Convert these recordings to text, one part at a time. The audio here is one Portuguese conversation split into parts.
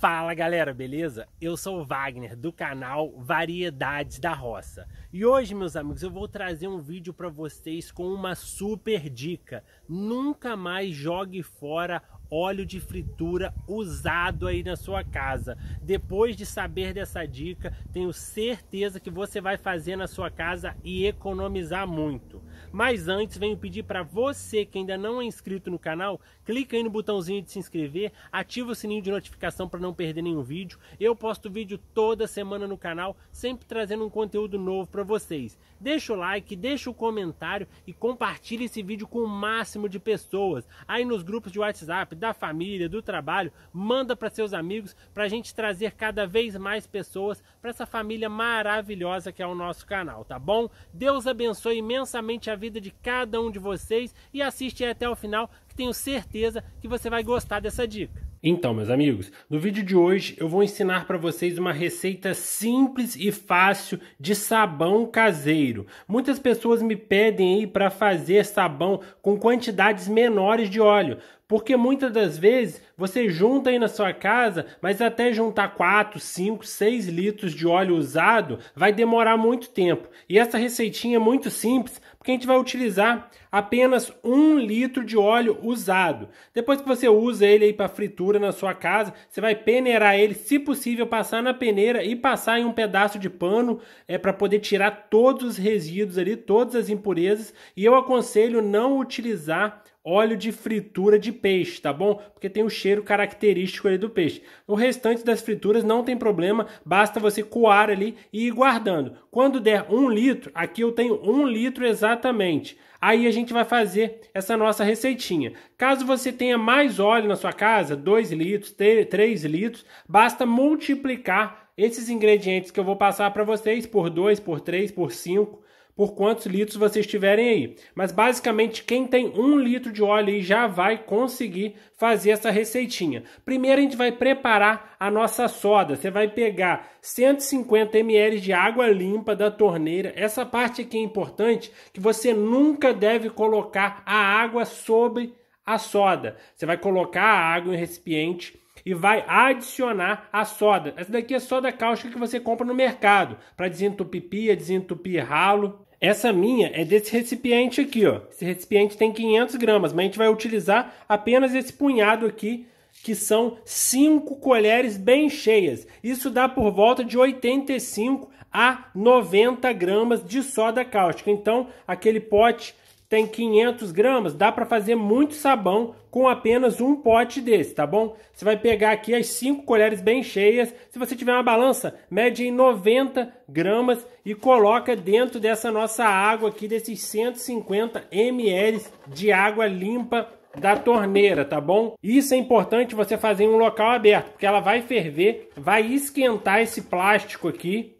Fala galera, beleza? Eu sou o Wagner do canal Variedades da Roça e hoje, meus amigos, eu vou trazer um vídeo para vocês com uma super dica: nunca mais jogue fora óleo de fritura usado aí na sua casa. Depois de saber dessa dica, tenho certeza que você vai fazer na sua casa e economizar muito. Mas antes, venho pedir para você que ainda não é inscrito no canal, clica aí no botãozinho de se inscrever, ativa o sininho de notificação para não perder nenhum vídeo. Eu posto vídeo toda semana no canal, sempre trazendo um conteúdo novo para vocês. Deixa o like, deixa o comentário e compartilha esse vídeo com o máximo de pessoas. Aí nos grupos de WhatsApp, da família, do trabalho, manda para seus amigos para a gente trazer cada vez mais pessoas para essa família maravilhosa que é o nosso canal, tá bom? Deus abençoe imensamente a vida vida de cada um de vocês e assiste até o final, que tenho certeza que você vai gostar dessa dica. Então, meus amigos, no vídeo de hoje eu vou ensinar para vocês uma receita simples e fácil de sabão caseiro. Muitas pessoas me pedem aí para fazer sabão com quantidades menores de óleo, porque muitas das vezes você junta aí na sua casa, mas até juntar 4, 5, 6 litros de óleo usado vai demorar muito tempo. E essa receitinha é muito simples, porque a gente vai utilizar apenas um litro de óleo usado. Depois que você usa ele aí para fritura na sua casa, você vai peneirar ele, se possível, passar na peneira e passar em um pedaço de pano é para poder tirar todos os resíduos ali, todas as impurezas. E eu aconselho não utilizar óleo de fritura de peixe, tá bom? Porque tem o cheiro característico ali do peixe. O restante das frituras não tem problema, basta você coar ali e ir guardando. Quando der um litro, aqui eu tenho um litro exatamente. Aí a gente vai fazer essa nossa receitinha. Caso você tenha mais óleo na sua casa, 2 litros, 3 litros, basta multiplicar esses ingredientes que eu vou passar para vocês por 2, por 3, por 5 por quantos litros vocês tiverem aí. Mas basicamente quem tem um litro de óleo aí já vai conseguir fazer essa receitinha. Primeiro a gente vai preparar a nossa soda. Você vai pegar 150 ml de água limpa da torneira. Essa parte aqui é importante que você nunca deve colocar a água sobre a soda. Você vai colocar a água em um recipiente e vai adicionar a soda. Essa daqui é soda cáustica que você compra no mercado para desentupir pia, desentupir ralo. Essa minha é desse recipiente aqui, ó. Esse recipiente tem 500 gramas, mas a gente vai utilizar apenas esse punhado aqui, que são 5 colheres bem cheias. Isso dá por volta de 85 a 90 gramas de soda cáustica. Então, aquele pote tem 500 gramas, dá para fazer muito sabão com apenas um pote desse, tá bom? Você vai pegar aqui as 5 colheres bem cheias, se você tiver uma balança, mede em 90 gramas e coloca dentro dessa nossa água aqui, desses 150 ml de água limpa da torneira, tá bom? Isso é importante você fazer em um local aberto, porque ela vai ferver, vai esquentar esse plástico aqui.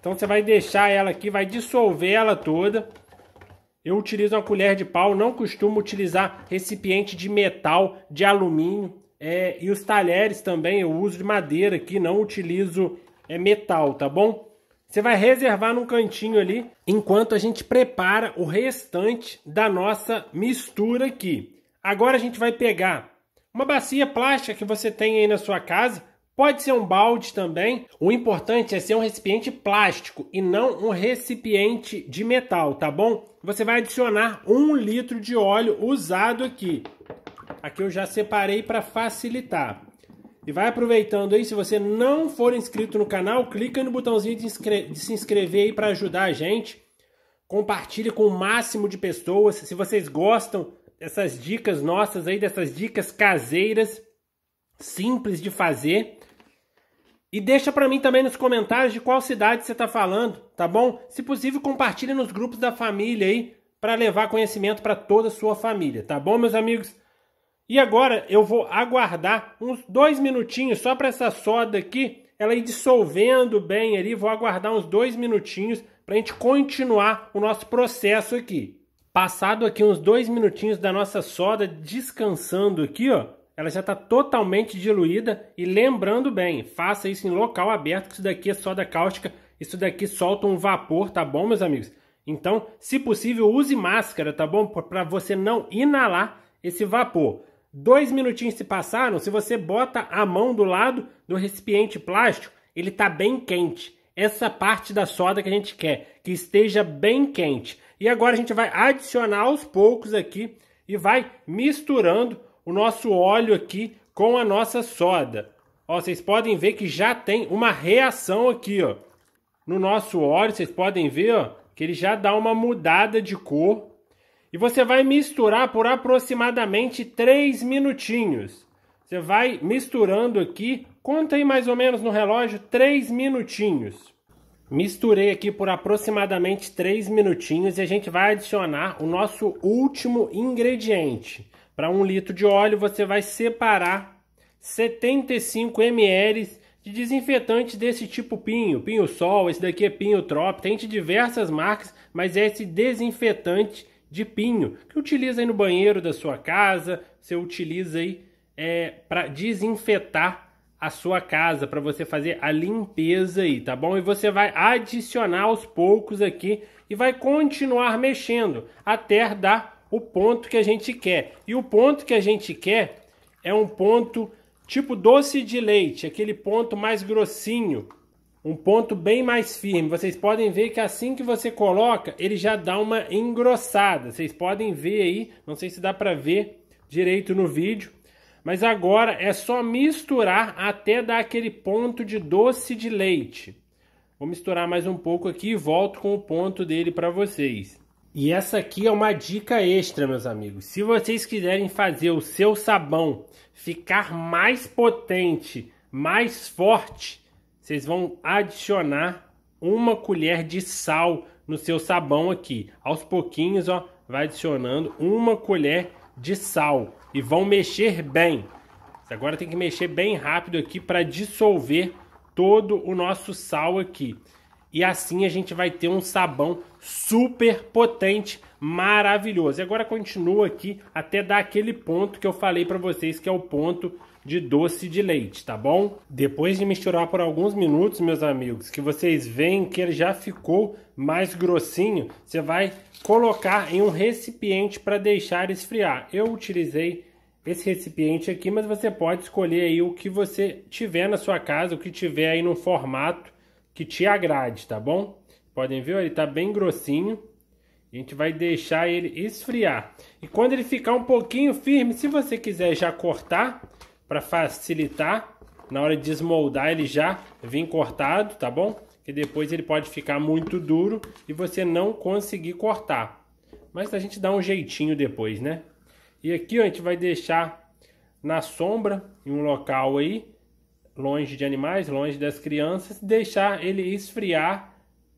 Então você vai deixar ela aqui, vai dissolver ela toda. Eu utilizo uma colher de pau, não costumo utilizar recipiente de metal, de alumínio. É, e os talheres também eu uso de madeira aqui, não utilizo é, metal, tá bom? Você vai reservar num cantinho ali, enquanto a gente prepara o restante da nossa mistura aqui. Agora a gente vai pegar uma bacia plástica que você tem aí na sua casa, Pode ser um balde também. O importante é ser um recipiente plástico e não um recipiente de metal, tá bom? Você vai adicionar um litro de óleo usado aqui. Aqui eu já separei para facilitar. E vai aproveitando aí, se você não for inscrito no canal, clica no botãozinho de, de se inscrever aí para ajudar a gente. Compartilhe com o máximo de pessoas. Se vocês gostam dessas dicas nossas aí, dessas dicas caseiras, simples de fazer, e deixa para mim também nos comentários de qual cidade você está falando, tá bom? Se possível, compartilhe nos grupos da família aí para levar conhecimento para toda a sua família, tá bom, meus amigos? E agora eu vou aguardar uns dois minutinhos só para essa soda aqui, ela ir dissolvendo bem ali. Vou aguardar uns dois minutinhos para a gente continuar o nosso processo aqui. Passado aqui uns dois minutinhos da nossa soda descansando aqui, ó, ela já está totalmente diluída e lembrando bem, faça isso em local aberto, que isso daqui é soda cáustica, isso daqui solta um vapor, tá bom, meus amigos? Então, se possível, use máscara, tá bom? Para você não inalar esse vapor. Dois minutinhos se passaram, se você bota a mão do lado do recipiente plástico, ele está bem quente. Essa parte da soda que a gente quer, que esteja bem quente. E agora a gente vai adicionar aos poucos aqui e vai misturando o nosso óleo aqui com a nossa soda. Ó, vocês podem ver que já tem uma reação aqui, ó. No nosso óleo, vocês podem ver, ó, que ele já dá uma mudada de cor. E você vai misturar por aproximadamente 3 minutinhos. Você vai misturando aqui, conta aí mais ou menos no relógio, 3 minutinhos. Misturei aqui por aproximadamente 3 minutinhos e a gente vai adicionar o nosso último ingrediente, para um litro de óleo, você vai separar 75 ml de desinfetante desse tipo Pinho, Pinho Sol, esse daqui é Pinho Trop, tem de diversas marcas, mas é esse desinfetante de pinho que utiliza aí no banheiro da sua casa, você utiliza aí é, para desinfetar a sua casa, para você fazer a limpeza aí, tá bom? E você vai adicionar aos poucos aqui e vai continuar mexendo até dar o ponto que a gente quer. E o ponto que a gente quer é um ponto tipo doce de leite, aquele ponto mais grossinho, um ponto bem mais firme. Vocês podem ver que assim que você coloca, ele já dá uma engrossada. Vocês podem ver aí, não sei se dá para ver direito no vídeo, mas agora é só misturar até dar aquele ponto de doce de leite. Vou misturar mais um pouco aqui e volto com o ponto dele para vocês. E essa aqui é uma dica extra, meus amigos. Se vocês quiserem fazer o seu sabão ficar mais potente, mais forte, vocês vão adicionar uma colher de sal no seu sabão aqui. Aos pouquinhos, ó, vai adicionando uma colher de sal e vão mexer bem. Agora tem que mexer bem rápido aqui para dissolver todo o nosso sal aqui. E assim a gente vai ter um sabão super potente, maravilhoso. E agora continua aqui até dar aquele ponto que eu falei para vocês, que é o ponto de doce de leite, tá bom? Depois de misturar por alguns minutos, meus amigos, que vocês veem que ele já ficou mais grossinho, você vai colocar em um recipiente para deixar esfriar. Eu utilizei esse recipiente aqui, mas você pode escolher aí o que você tiver na sua casa, o que tiver aí no formato que te agrade, tá bom? Podem ver, ele tá bem grossinho. A gente vai deixar ele esfriar. E quando ele ficar um pouquinho firme, se você quiser já cortar, para facilitar, na hora de desmoldar ele já vem cortado, tá bom? Que depois ele pode ficar muito duro e você não conseguir cortar. Mas a gente dá um jeitinho depois, né? E aqui ó, a gente vai deixar na sombra, em um local aí, longe de animais, longe das crianças, deixar ele esfriar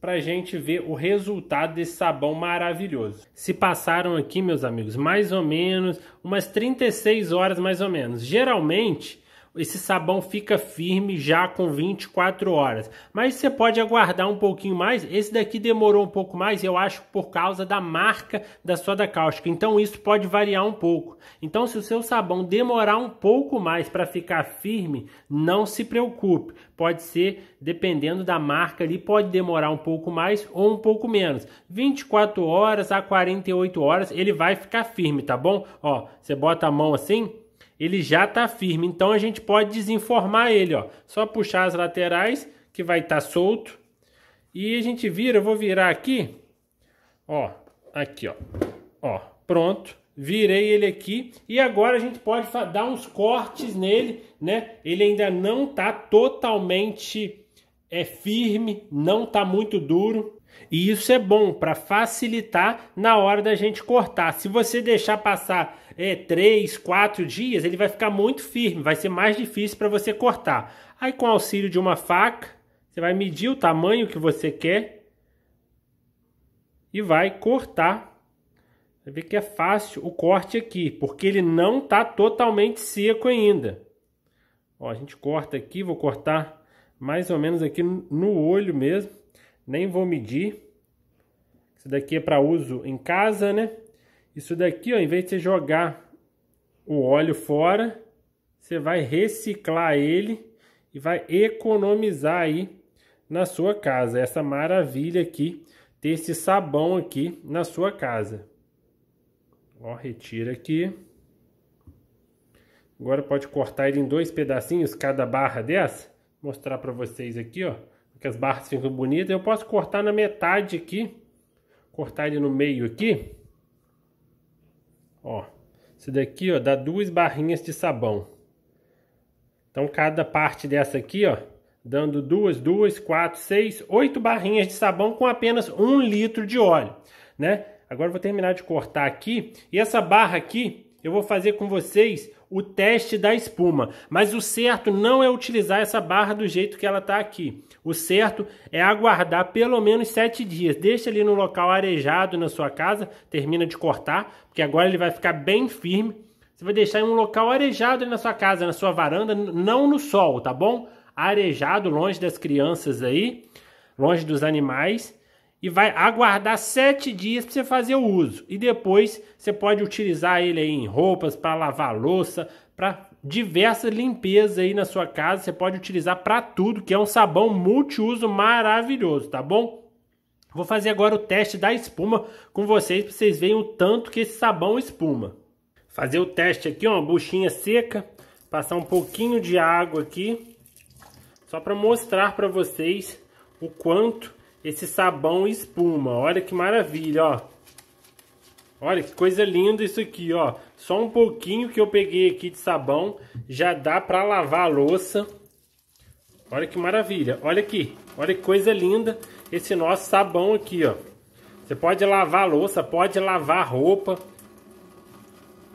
para a gente ver o resultado desse sabão maravilhoso. Se passaram aqui, meus amigos, mais ou menos umas 36 horas mais ou menos. Geralmente esse sabão fica firme já com 24 horas. Mas você pode aguardar um pouquinho mais. Esse daqui demorou um pouco mais, eu acho por causa da marca da soda cáustica. Então isso pode variar um pouco. Então se o seu sabão demorar um pouco mais para ficar firme, não se preocupe. Pode ser, dependendo da marca ali, pode demorar um pouco mais ou um pouco menos. 24 horas a 48 horas ele vai ficar firme, tá bom? Ó, você bota a mão assim, ele já está firme. Então a gente pode desenformar ele, ó. Só puxar as laterais que vai estar tá solto. E a gente vira, eu vou virar aqui, ó, aqui, ó. Ó, pronto. Virei ele aqui e agora a gente pode dar uns cortes nele, né? Ele ainda não tá totalmente é firme, não tá muito duro. E isso é bom para facilitar na hora da gente cortar. Se você deixar passar é, três, quatro dias, ele vai ficar muito firme, vai ser mais difícil para você cortar. Aí com o auxílio de uma faca, você vai medir o tamanho que você quer e vai cortar. Vai ver que é fácil o corte aqui, porque ele não está totalmente seco ainda. Ó, a gente corta aqui, vou cortar mais ou menos aqui no olho mesmo, nem vou medir. Isso daqui é para uso em casa, né? Isso daqui, ó, em vez de você jogar o óleo fora, você vai reciclar ele e vai economizar aí na sua casa. É essa maravilha aqui, ter esse sabão aqui na sua casa. Ó, retira aqui. Agora pode cortar ele em dois pedacinhos, cada barra dessa. Vou mostrar para vocês aqui, ó. Que as barras ficam bonitas. Eu posso cortar na metade aqui. Cortar ele no meio aqui. Ó, isso daqui, ó, dá duas barrinhas de sabão. Então, cada parte dessa aqui, ó, dando duas, duas, quatro, seis, oito barrinhas de sabão com apenas um litro de óleo, né? Agora vou terminar de cortar aqui. E essa barra aqui, eu vou fazer com vocês o teste da espuma. Mas o certo não é utilizar essa barra do jeito que ela está aqui. O certo é aguardar pelo menos sete dias. Deixa ali no local arejado na sua casa, termina de cortar, porque agora ele vai ficar bem firme. Você vai deixar em um local arejado na sua casa, na sua varanda, não no sol, tá bom? Arejado, longe das crianças aí, longe dos animais e vai aguardar sete dias para você fazer o uso. E depois você pode utilizar ele em roupas, para lavar louça, para diversas limpezas aí na sua casa. Você pode utilizar para tudo, que é um sabão multiuso maravilhoso, tá bom? Vou fazer agora o teste da espuma com vocês para vocês verem o tanto que esse sabão espuma. Fazer o teste aqui, ó, buchinha seca, passar um pouquinho de água aqui, só para mostrar para vocês o quanto esse sabão espuma. Olha que maravilha, ó. Olha que coisa linda isso aqui, ó. Só um pouquinho que eu peguei aqui de sabão já dá para lavar a louça. Olha que maravilha. Olha aqui. Olha que coisa linda esse nosso sabão aqui, ó. Você pode lavar a louça, pode lavar roupa.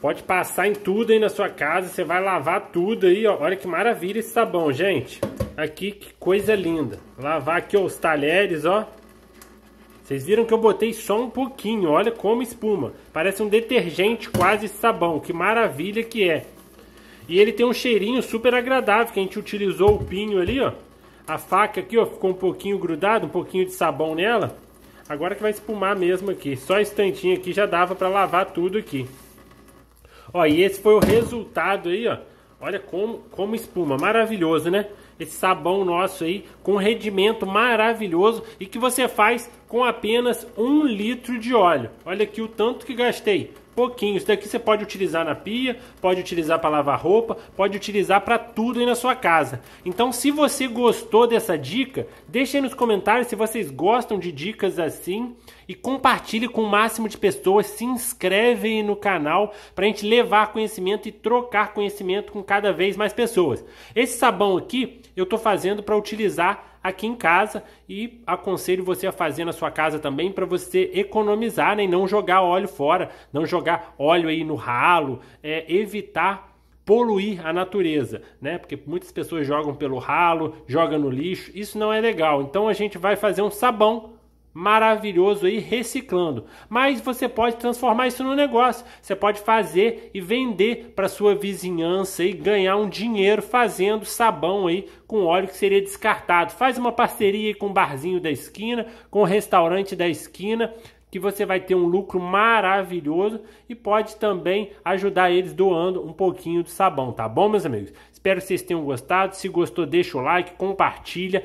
Pode passar em tudo aí na sua casa, você vai lavar tudo aí, ó. Olha que maravilha esse sabão, gente aqui, que coisa linda. Lavar aqui ó, os talheres, ó. Vocês viram que eu botei só um pouquinho, olha como espuma. Parece um detergente quase sabão, que maravilha que é. E ele tem um cheirinho super agradável, que a gente utilizou o pinho ali, ó. A faca aqui, ó, ficou um pouquinho grudado, um pouquinho de sabão nela. Agora que vai espumar mesmo aqui. Só a estantinha aqui já dava para lavar tudo aqui. Ó, e esse foi o resultado aí, ó. Olha como, como espuma, maravilhoso, né? esse sabão nosso aí, com rendimento maravilhoso e que você faz com apenas um litro de óleo. Olha aqui o tanto que gastei. Pouquinho. Isso daqui você pode utilizar na pia, pode utilizar para lavar roupa, pode utilizar para tudo aí na sua casa. Então, se você gostou dessa dica, deixe aí nos comentários se vocês gostam de dicas assim e compartilhe com o máximo de pessoas. Se inscreve aí no canal para a gente levar conhecimento e trocar conhecimento com cada vez mais pessoas. Esse sabão aqui eu estou fazendo para utilizar aqui em casa e aconselho você a fazer na sua casa também para você economizar né, e não jogar óleo fora, não jogar óleo aí no ralo, é, evitar poluir a natureza, né? Porque muitas pessoas jogam pelo ralo, jogam no lixo, isso não é legal. Então a gente vai fazer um sabão maravilhoso aí reciclando. Mas você pode transformar isso no negócio. Você pode fazer e vender para sua vizinhança e ganhar um dinheiro fazendo sabão aí com óleo que seria descartado. Faz uma parceria com o barzinho da esquina, com o restaurante da esquina, que você vai ter um lucro maravilhoso e pode também ajudar eles doando um pouquinho de sabão, tá bom, meus amigos? Espero que vocês tenham gostado. Se gostou, deixa o like, compartilha,